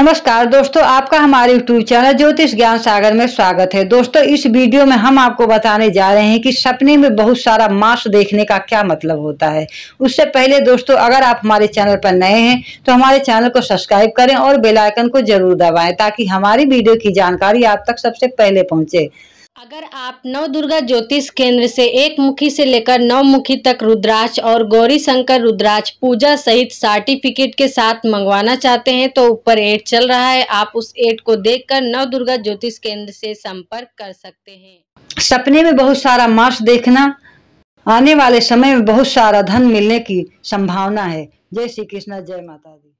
नमस्कार दोस्तों आपका हमारे यूट्यूब चैनल ज्योतिष ज्ञान सागर में स्वागत है दोस्तों इस वीडियो में हम आपको बताने जा रहे हैं कि सपने में बहुत सारा मास देखने का क्या मतलब होता है उससे पहले दोस्तों अगर आप हमारे चैनल पर नए हैं तो हमारे चैनल को सब्सक्राइब करें और बेलाइकन को जरूर दबाएं ताकि हमारी वीडियो की जानकारी आप तक सबसे पहले पहुंचे अगर आप नव दुर्गा ज्योतिष केंद्र से एक मुखी से लेकर नौ मुखी तक रुद्राक्ष और गौरी शंकर रुद्राक्ष पूजा सहित सर्टिफिकेट के साथ मंगवाना चाहते हैं तो ऊपर एड चल रहा है आप उस एड को देखकर नव दुर्गा ज्योतिष केंद्र से संपर्क कर सकते हैं सपने में बहुत सारा मास देखना आने वाले समय में बहुत सारा धन मिलने की संभावना है जय श्री कृष्णा जय माता दी